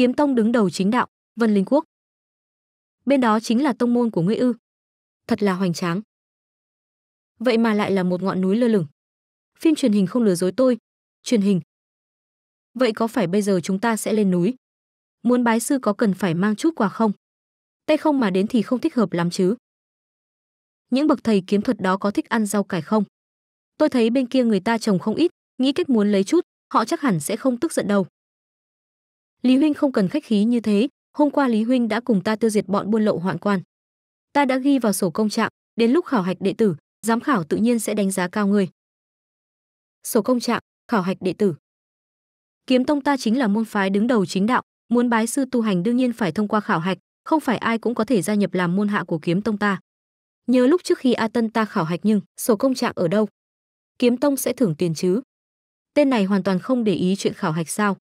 kiếm tông đứng đầu chính đạo vân linh quốc bên đó chính là tông môn của ngươi ư thật là hoành tráng vậy mà lại là một ngọn núi lơ lửng phim truyền hình không lừa dối tôi truyền hình vậy có phải bây giờ chúng ta sẽ lên núi muốn bái sư có cần phải mang chút quà không tay không mà đến thì không thích hợp lắm chứ những bậc thầy kiếm thuật đó có thích ăn rau cải không tôi thấy bên kia người ta trồng không ít nghĩ cách muốn lấy chút họ chắc hẳn sẽ không tức giận đâu Lý huynh không cần khách khí như thế, hôm qua Lý huynh đã cùng ta tiêu diệt bọn buôn lậu hoạn quan. Ta đã ghi vào sổ công trạng, đến lúc khảo hạch đệ tử, giám khảo tự nhiên sẽ đánh giá cao ngươi. Sổ công trạng, khảo hạch đệ tử. Kiếm tông ta chính là môn phái đứng đầu chính đạo, muốn bái sư tu hành đương nhiên phải thông qua khảo hạch, không phải ai cũng có thể gia nhập làm môn hạ của kiếm tông ta. Nhớ lúc trước khi A Tân ta khảo hạch nhưng sổ công trạng ở đâu? Kiếm tông sẽ thưởng tiền chứ? Tên này hoàn toàn không để ý chuyện khảo hạch sao?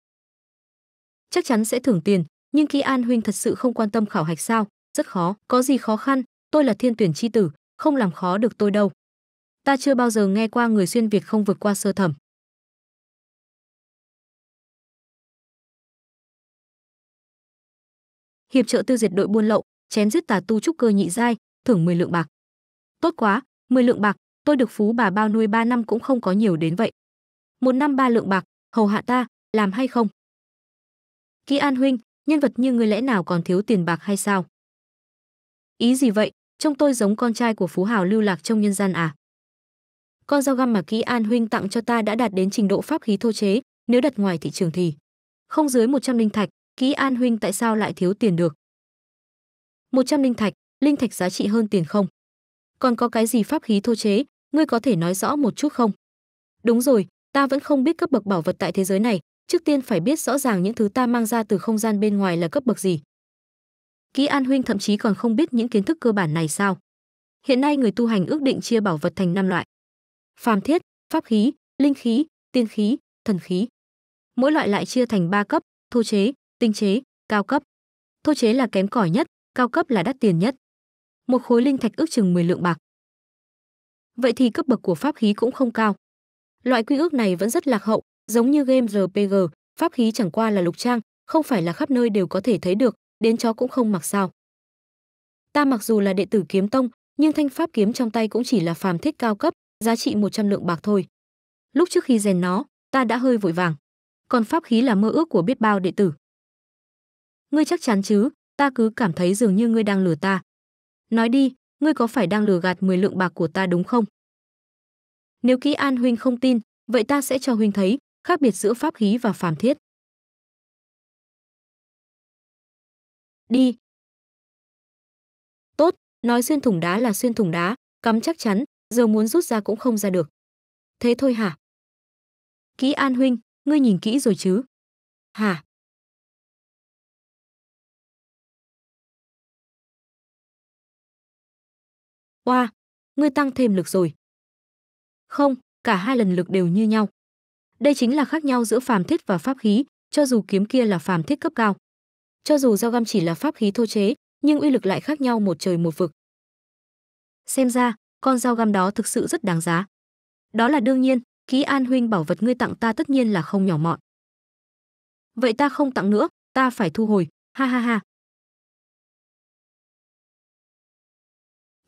chắc chắn sẽ thưởng tiền nhưng khi an huynh thật sự không quan tâm khảo hạch sao rất khó có gì khó khăn tôi là thiên tuyển chi tử không làm khó được tôi đâu ta chưa bao giờ nghe qua người xuyên việt không vượt qua sơ thẩm hiệp trợ tư diệt đội buôn lậu chém giết tà tu trúc cơ nhị giai thưởng 10 lượng bạc tốt quá 10 lượng bạc tôi được phú bà bao nuôi 3 năm cũng không có nhiều đến vậy một năm ba lượng bạc hầu hạ ta làm hay không Kỹ An huynh, nhân vật như người lẽ nào còn thiếu tiền bạc hay sao? Ý gì vậy, trông tôi giống con trai của phú hào lưu lạc trong nhân gian à? Con dao găm mà Kỹ An huynh tặng cho ta đã đạt đến trình độ pháp khí thô chế, nếu đặt ngoài thị trường thì không dưới 100 linh thạch, Kỹ An huynh tại sao lại thiếu tiền được? 100 linh thạch, linh thạch giá trị hơn tiền không? Còn có cái gì pháp khí thô chế, ngươi có thể nói rõ một chút không? Đúng rồi, ta vẫn không biết cấp bậc bảo vật tại thế giới này, trước tiên phải biết rõ ràng những thứ ta mang ra từ không gian bên ngoài là cấp bậc gì. Kỹ An huynh thậm chí còn không biết những kiến thức cơ bản này sao? Hiện nay người tu hành ước định chia bảo vật thành năm loại: phàm thiết, pháp khí, linh khí, tiên khí, thần khí. Mỗi loại lại chia thành 3 cấp: thô chế, tinh chế, cao cấp. Thô chế là kém cỏi nhất, cao cấp là đắt tiền nhất. Một khối linh thạch ước chừng 10 lượng bạc. Vậy thì cấp bậc của pháp khí cũng không cao. Loại quy ước này vẫn rất lạc hậu, giống như game RPG, pháp khí chẳng qua là lục trang, không phải là khắp nơi đều có thể thấy được, đến chó cũng không mặc sao. Ta mặc dù là đệ tử kiếm tông, nhưng thanh pháp kiếm trong tay cũng chỉ là phàm thích cao cấp, giá trị 100 lượng bạc thôi. Lúc trước khi rèn nó, ta đã hơi vội vàng. Còn pháp khí là mơ ước của biết bao đệ tử. Ngươi chắc chắn chứ, ta cứ cảm thấy dường như ngươi đang lừa ta. Nói đi, ngươi có phải đang lừa gạt 10 lượng bạc của ta đúng không? Nếu kỹ An huynh không tin, vậy ta sẽ cho huynh thấy, khác biệt giữa pháp khí và phàm thiết. Đi. Tốt, nói xuyên thủng đá là xuyên thủng đá, cắm chắc chắn, giờ muốn rút ra cũng không ra được. Thế thôi hả? Kỹ An huynh, ngươi nhìn kỹ rồi chứ? Hả? Oa, wow, ngươi tăng thêm lực rồi. Không, cả hai lần lực đều như nhau. Đây chính là khác nhau giữa phàm thiết và pháp khí, cho dù kiếm kia là phàm thiết cấp cao. Cho dù dao găm chỉ là pháp khí thô chế, nhưng uy lực lại khác nhau một trời một vực. Xem ra, con dao găm đó thực sự rất đáng giá. Đó là đương nhiên, ký an huynh bảo vật ngươi tặng ta tất nhiên là không nhỏ mọn. Vậy ta không tặng nữa, ta phải thu hồi, ha ha ha.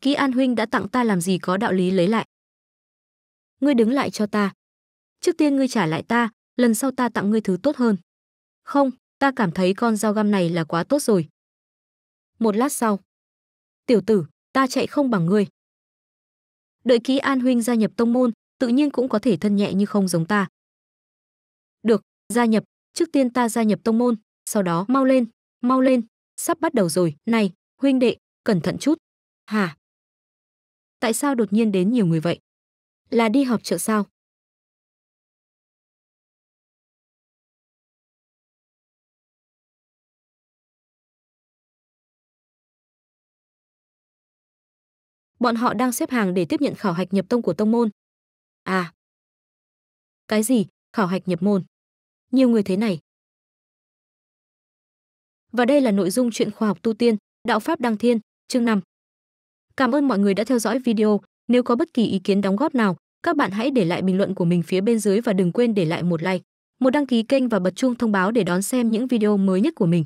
Ký an huynh đã tặng ta làm gì có đạo lý lấy lại. Ngươi đứng lại cho ta trước tiên ngươi trả lại ta, lần sau ta tặng ngươi thứ tốt hơn. Không, ta cảm thấy con dao găm này là quá tốt rồi. Một lát sau, tiểu tử, ta chạy không bằng ngươi. Đợi ký An Huynh gia nhập tông môn, tự nhiên cũng có thể thân nhẹ như không giống ta. Được, gia nhập, trước tiên ta gia nhập tông môn, sau đó mau lên, mau lên, sắp bắt đầu rồi, này, huynh đệ, cẩn thận chút. Hả? Tại sao đột nhiên đến nhiều người vậy? Là đi họp chợ sao? bọn họ đang xếp hàng để tiếp nhận khảo hạch nhập tông của tông môn. À. Cái gì? Khảo hạch nhập môn? Nhiều người thế này. Và đây là nội dung chuyện khoa học tu tiên, đạo pháp đăng thiên, chương 5. Cảm ơn mọi người đã theo dõi video, nếu có bất kỳ ý kiến đóng góp nào, các bạn hãy để lại bình luận của mình phía bên dưới và đừng quên để lại một like, một đăng ký kênh và bật chuông thông báo để đón xem những video mới nhất của mình.